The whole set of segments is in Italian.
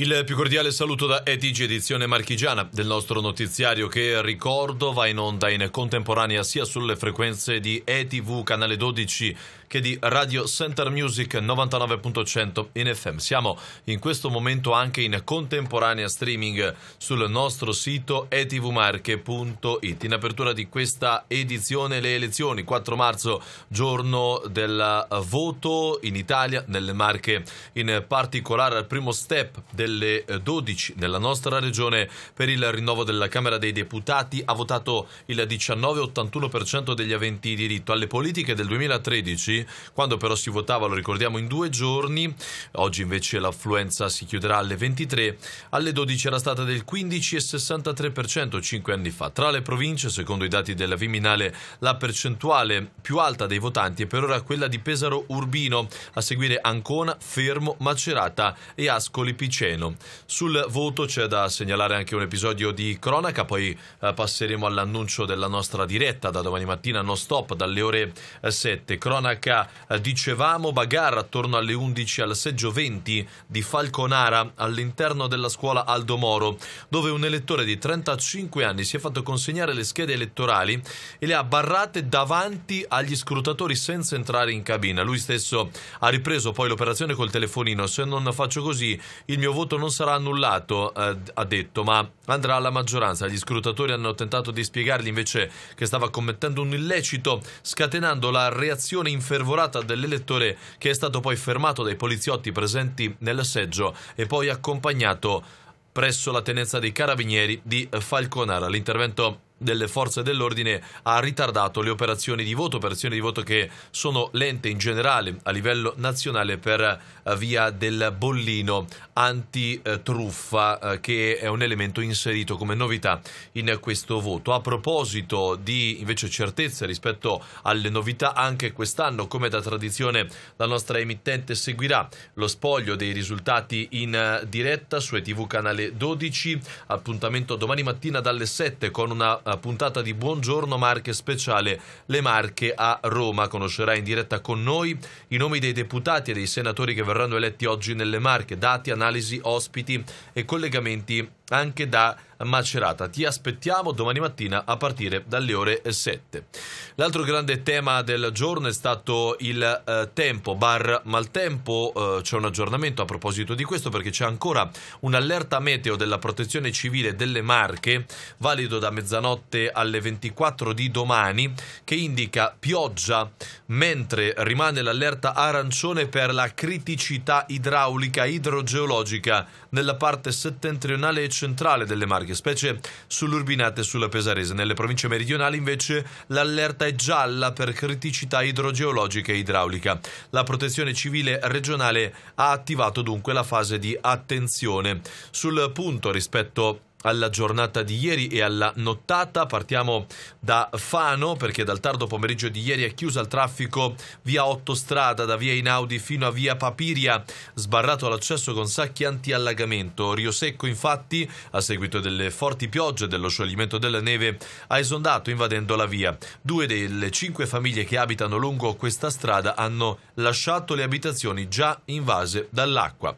Il più cordiale saluto da ETG edizione marchigiana del nostro notiziario che ricordo va in onda in contemporanea sia sulle frequenze di ETV canale 12 che di Radio Center Music 99.100 in FM. Siamo in questo momento anche in contemporanea streaming sul nostro sito etvmarche.it. In apertura di questa edizione le elezioni 4 marzo giorno del voto in Italia nelle Marche in particolare al primo step del delle 12 eh, nella nostra regione per il rinnovo della Camera dei Deputati ha votato il 19,81% degli aventi diritto. Alle politiche del 2013, quando però si votava, lo ricordiamo, in due giorni, oggi invece l'affluenza si chiuderà alle 23, alle 12 era stata del 15,63% 5 anni fa. Tra le province, secondo i dati della Viminale, la percentuale più alta dei votanti è per ora quella di Pesaro Urbino, a seguire Ancona, Fermo, Macerata e Ascoli Piceno terreno. Sul voto c'è da segnalare anche un episodio di cronaca, poi eh, passeremo all'annuncio della nostra diretta da domani mattina non stop dalle ore 7. Eh, cronaca, eh, dicevamo, bagarra attorno alle 11 al seggio 20 di Falconara all'interno della scuola Aldo Moro, dove un elettore di 35 anni si è fatto consegnare le schede elettorali e le ha barrate davanti agli scrutatori senza entrare in cabina. Lui stesso ha ripreso poi l'operazione col telefonino, se non faccio così il mio voto voto non sarà annullato, eh, ha detto, ma andrà alla maggioranza. Gli scrutatori hanno tentato di spiegargli invece che stava commettendo un illecito, scatenando la reazione infervorata dell'elettore che è stato poi fermato dai poliziotti presenti nel seggio e poi accompagnato presso la tenenza dei carabinieri di Falconara. L'intervento delle forze dell'ordine ha ritardato le operazioni di voto, operazioni di voto che sono lente in generale a livello nazionale per eh, via del bollino antitruffa eh, che è un elemento inserito come novità in questo voto. A proposito di invece certezze rispetto alle novità, anche quest'anno come da tradizione la nostra emittente seguirà lo spoglio dei risultati in eh, diretta su ETV Canale 12, appuntamento domani mattina dalle 7 con una puntata di Buongiorno Marche speciale Le Marche a Roma. Conoscerà in diretta con noi i nomi dei deputati e dei senatori che verranno eletti oggi nelle Marche, dati, analisi, ospiti e collegamenti anche da Macerata. Ti aspettiamo domani mattina a partire dalle ore 7. L'altro grande tema del giorno è stato il eh, tempo, bar maltempo. Eh, c'è un aggiornamento a proposito di questo perché c'è ancora un'allerta meteo della protezione civile delle Marche, valido da mezzanotte alle 24 di domani, che indica pioggia, mentre rimane l'allerta arancione per la criticità idraulica idrogeologica nella parte settentrionale e centrale delle Marche, specie sull'Urbinate e sulla Pesarese. Nelle province meridionali invece l'allerta è gialla per criticità idrogeologica e idraulica. La protezione civile regionale ha attivato dunque la fase di attenzione. Sul punto rispetto alla giornata di ieri e alla nottata. Partiamo da Fano perché dal tardo pomeriggio di ieri è chiusa il traffico via Ottostrada da via Inaudi fino a via Papiria, sbarrato l'accesso con sacchi anti-allagamento. Riosecco infatti, a seguito delle forti piogge e dello scioglimento della neve, ha esondato invadendo la via. Due delle cinque famiglie che abitano lungo questa strada hanno lasciato le abitazioni già invase dall'acqua.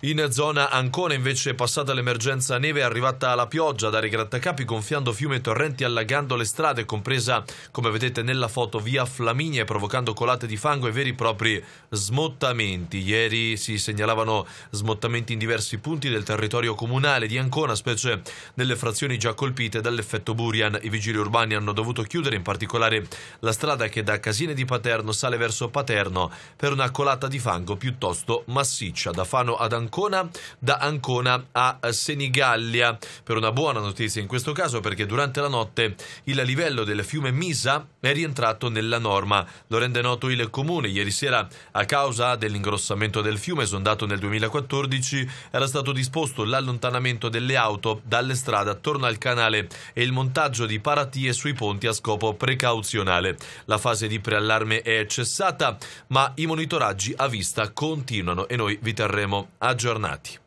In zona Ancona invece è passata l'emergenza neve è arrivata la pioggia da Grattacapi, gonfiando fiumi e torrenti allagando le strade compresa come vedete nella foto via Flaminia e provocando colate di fango e veri e propri smottamenti. Ieri si segnalavano smottamenti in diversi punti del territorio comunale di Ancona specie nelle frazioni già colpite dall'effetto Burian. I vigili urbani hanno dovuto chiudere in particolare la strada che da Casine di Paterno sale verso Paterno per una colata di fango piuttosto massiccia da Fano ad Ancona Ancona, da Ancona a Senigallia. Per una buona notizia in questo caso perché durante la notte il livello del fiume Misa è rientrato nella norma. Lo rende noto il comune. Ieri sera a causa dell'ingrossamento del fiume sondato nel 2014 era stato disposto l'allontanamento delle auto dalle strade attorno al canale e il montaggio di paratie sui ponti a scopo precauzionale. La fase di preallarme è cessata ma i monitoraggi a vista continuano e noi vi terremo aggiornati aggiornati.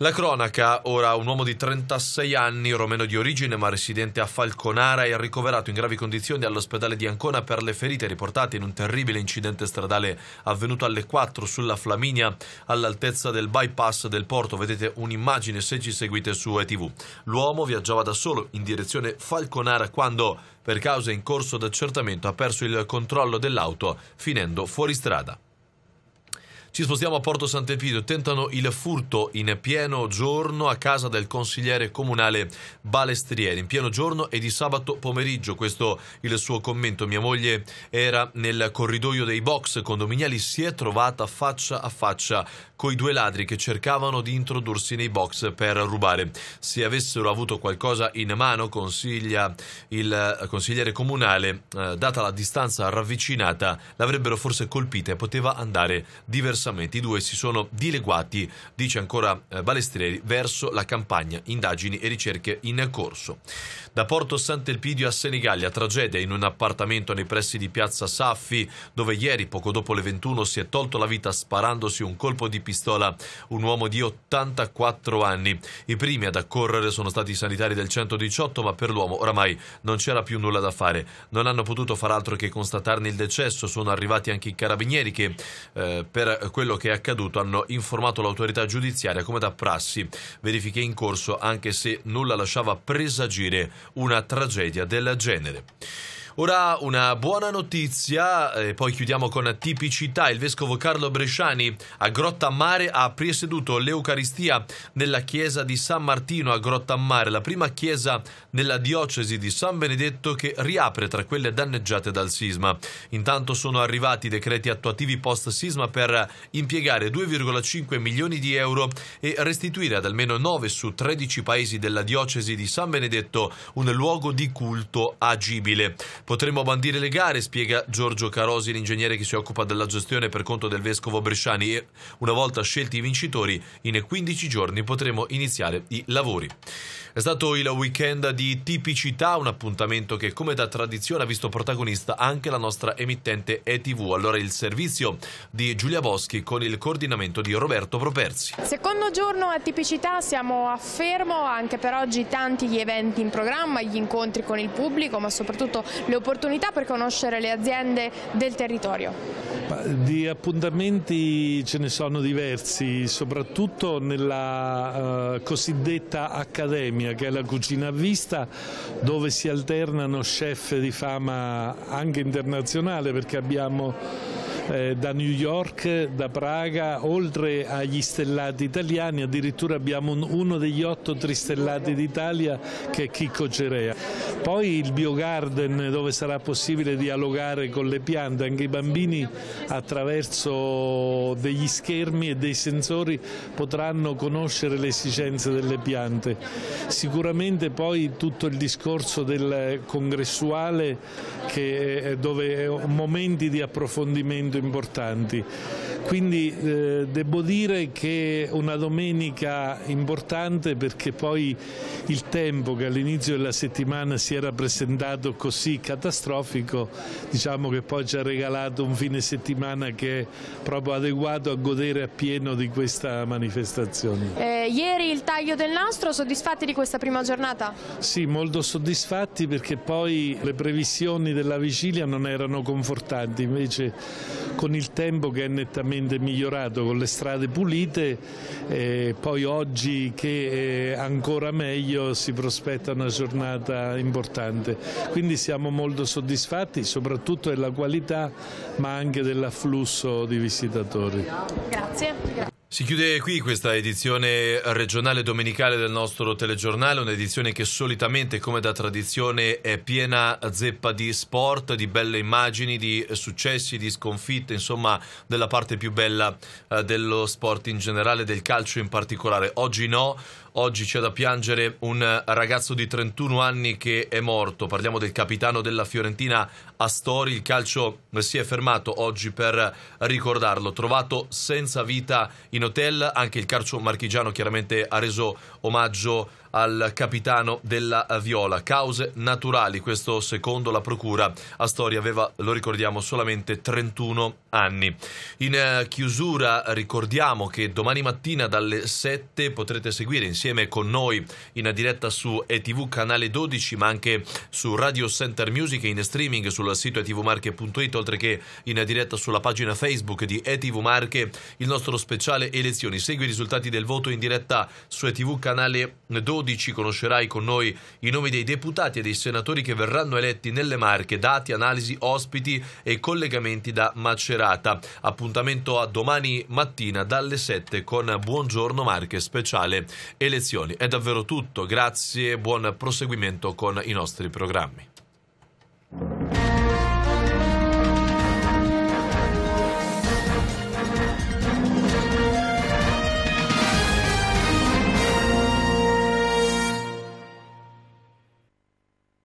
La cronaca, ora un uomo di 36 anni, romeno di origine ma residente a Falconara, è ricoverato in gravi condizioni all'ospedale di Ancona per le ferite riportate in un terribile incidente stradale avvenuto alle 4 sulla Flaminia all'altezza del bypass del porto. Vedete un'immagine se ci seguite su ETV. L'uomo viaggiava da solo in direzione Falconara quando, per cause in corso d'accertamento, ha perso il controllo dell'auto finendo fuori strada. Ci spostiamo a Porto Sant'Epidio. Tentano il furto in pieno giorno a casa del consigliere comunale Balestrieri. In pieno giorno e di sabato pomeriggio. Questo il suo commento. Mia moglie era nel corridoio dei box condominiali. Si è trovata faccia a faccia coi due ladri che cercavano di introdursi nei box per rubare. Se avessero avuto qualcosa in mano, consiglia il eh, consigliere comunale, eh, data la distanza ravvicinata, l'avrebbero forse colpita e poteva andare diversamente diversamente. I due si sono dileguati, dice ancora eh, Balestrieri, verso la campagna, indagini e ricerche in corso. Da Porto Sant'Elpidio a Senigallia, tragedia in un appartamento nei pressi di Piazza Saffi, dove ieri, poco dopo le 21, si è tolto la vita sparandosi un colpo di pistola un uomo di 84 anni. I primi ad accorrere sono stati i sanitari del 118, ma per l'uomo oramai non c'era più nulla da fare. Non hanno potuto far altro che constatarne il decesso. Sono arrivati anche i carabinieri che eh, per quello che è accaduto hanno informato l'autorità giudiziaria come da prassi, verifiche in corso anche se nulla lasciava presagire una tragedia del genere. Ora una buona notizia, e poi chiudiamo con tipicità. Il vescovo Carlo Bresciani a Grotta Mare ha presieduto l'Eucaristia nella chiesa di San Martino a Grotta Mare, la prima chiesa della diocesi di San Benedetto che riapre tra quelle danneggiate dal sisma. Intanto sono arrivati i decreti attuativi post-sisma per impiegare 2,5 milioni di euro e restituire ad almeno 9 su 13 paesi della diocesi di San Benedetto un luogo di culto agibile. Potremmo bandire le gare, spiega Giorgio Carosi, l'ingegnere che si occupa della gestione per conto del vescovo Bresciani. E una volta scelti i vincitori, in 15 giorni potremo iniziare i lavori. È stato il weekend di tipicità, un appuntamento che come da tradizione ha visto protagonista anche la nostra emittente ETV. Allora il servizio di Giulia Boschi con il coordinamento di Roberto Properzi. Secondo giorno a tipicità siamo a fermo, anche per oggi tanti gli eventi in programma, gli incontri con il pubblico, ma soprattutto le le opportunità per conoscere le aziende del territorio? Di appuntamenti ce ne sono diversi, soprattutto nella eh, cosiddetta accademia che è la cucina a vista dove si alternano chef di fama anche internazionale perché abbiamo eh, da New York, da Praga, oltre agli stellati italiani, addirittura abbiamo un, uno degli otto tristellati d'Italia che è Chicco Cerea. Poi il biogarden dove sarà possibile dialogare con le piante, anche i bambini attraverso degli schermi e dei sensori potranno conoscere le esigenze delle piante. Sicuramente poi tutto il discorso del congressuale che, dove momenti di approfondimento importanti. Quindi eh, devo dire che è una domenica importante perché poi il tempo che all'inizio della settimana si era presentato così catastrofico, diciamo che poi ci ha regalato un fine settimana che è proprio adeguato a godere appieno di questa manifestazione. Eh, ieri il taglio del nastro, soddisfatti di questa prima giornata? Sì, molto soddisfatti perché poi le previsioni della vigilia non erano confortanti, invece con il tempo che è nettamente sicuramente migliorato con le strade pulite, eh, poi oggi che è ancora meglio si prospetta una giornata importante. Quindi siamo molto soddisfatti soprattutto della qualità ma anche dell'afflusso di visitatori. Grazie. Si chiude qui questa edizione regionale domenicale del nostro telegiornale, un'edizione che solitamente, come da tradizione, è piena zeppa di sport, di belle immagini, di successi, di sconfitte, insomma, della parte più bella eh, dello sport in generale, del calcio in particolare. Oggi no, Oggi c'è da piangere un ragazzo di 31 anni che è morto. Parliamo del capitano della Fiorentina Astori. Il calcio si è fermato oggi per ricordarlo. Trovato senza vita in hotel, anche il calcio marchigiano chiaramente ha reso omaggio al capitano della Viola. Cause naturali, questo secondo la procura. a storia aveva, lo ricordiamo, solamente 31 anni. In eh, chiusura ricordiamo che domani mattina dalle 7 potrete seguire insieme con noi in diretta su ETV canale 12, ma anche su Radio Center Music e in streaming sul sito etvmarche.it, oltre che in diretta sulla pagina Facebook di ETV Marche, il nostro speciale elezioni. Segui i risultati del voto in diretta su ETV canale 12 12 conoscerai con noi i nomi dei deputati e dei senatori che verranno eletti nelle Marche, dati, analisi, ospiti e collegamenti da Macerata. Appuntamento a domani mattina dalle 7 con Buongiorno Marche speciale elezioni. È davvero tutto, grazie e buon proseguimento con i nostri programmi.